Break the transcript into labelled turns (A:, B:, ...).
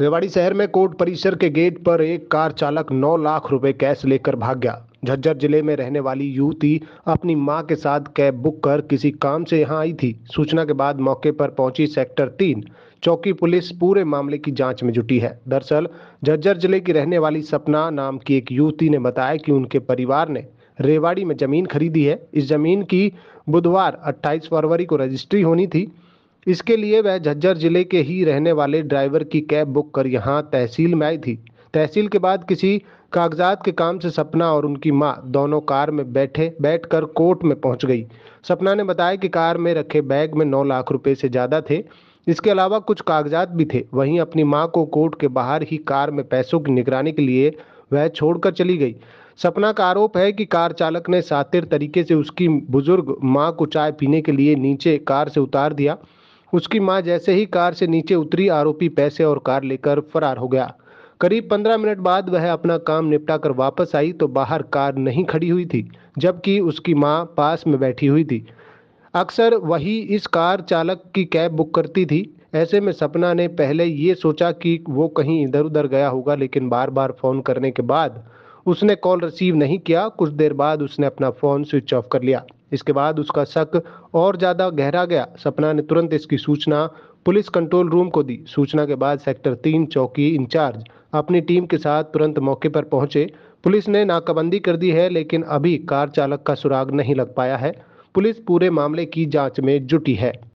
A: रेवाड़ी शहर में कोर्ट परिसर के गेट पर एक कार चालक 9 लाख रुपए कैश लेकर भाग गया झज्जर जिले में रहने वाली युवती अपनी मां के साथ कैब बुक कर किसी काम से यहां आई थी सूचना के बाद मौके पर पहुंची सेक्टर तीन चौकी पुलिस पूरे मामले की जांच में जुटी है दरअसल झज्जर जिले की रहने वाली सपना नाम की एक युवती ने बताया कि उनके परिवार ने रेवाड़ी में जमीन खरीदी है इस जमीन की बुधवार 28 फरवरी को रजिस्ट्री होनी थी इसके लिए वह झज्जर जिले के ही रहने वाले ड्राइवर की कैब बुक कर यहाँ तहसील में आई थी तहसील के बाद किसी कागजात के काम से सपना और उनकी माँ दोनों कार में बैठे बैठकर कोर्ट में पहुंच गई सपना ने बताया कि कार में रखे बैग में नौ लाख रुपए से ज़्यादा थे इसके अलावा कुछ कागजात भी थे वहीं अपनी माँ को कोर्ट के बाहर ही कार में पैसों की निगरानी के लिए वह छोड़कर चली गई सपना का आरोप है कि कार चालक ने सातिर तरीके से उसकी बुजुर्ग माँ को चाय पीने के लिए नीचे कार से उतार दिया उसकी मां जैसे ही कार से नीचे उतरी आरोपी पैसे और कार लेकर फरार हो गया करीब पंद्रह मिनट बाद वह अपना काम निपटा कर वापस आई तो बाहर कार नहीं खड़ी हुई थी जबकि उसकी माँ पास में बैठी हुई थी अक्सर वही इस कार चालक की कैब बुक करती थी ऐसे में सपना ने पहले ये सोचा कि वो कहीं इधर उधर गया होगा लेकिन बार बार फ़ोन करने के बाद उसने कॉल रिसीव नहीं किया कुछ देर बाद उसने अपना फ़ोन स्विच ऑफ कर लिया इसके बाद उसका शक और ज़्यादा गहरा गया सपना ने तुरंत इसकी सूचना पुलिस कंट्रोल रूम को दी सूचना के बाद सेक्टर तीन चौकी इंचार्ज अपनी टीम के साथ तुरंत मौके पर पहुंचे पुलिस ने नाकाबंदी कर दी है लेकिन अभी कार चालक का सुराग नहीं लग पाया है पुलिस पूरे मामले की जांच में जुटी है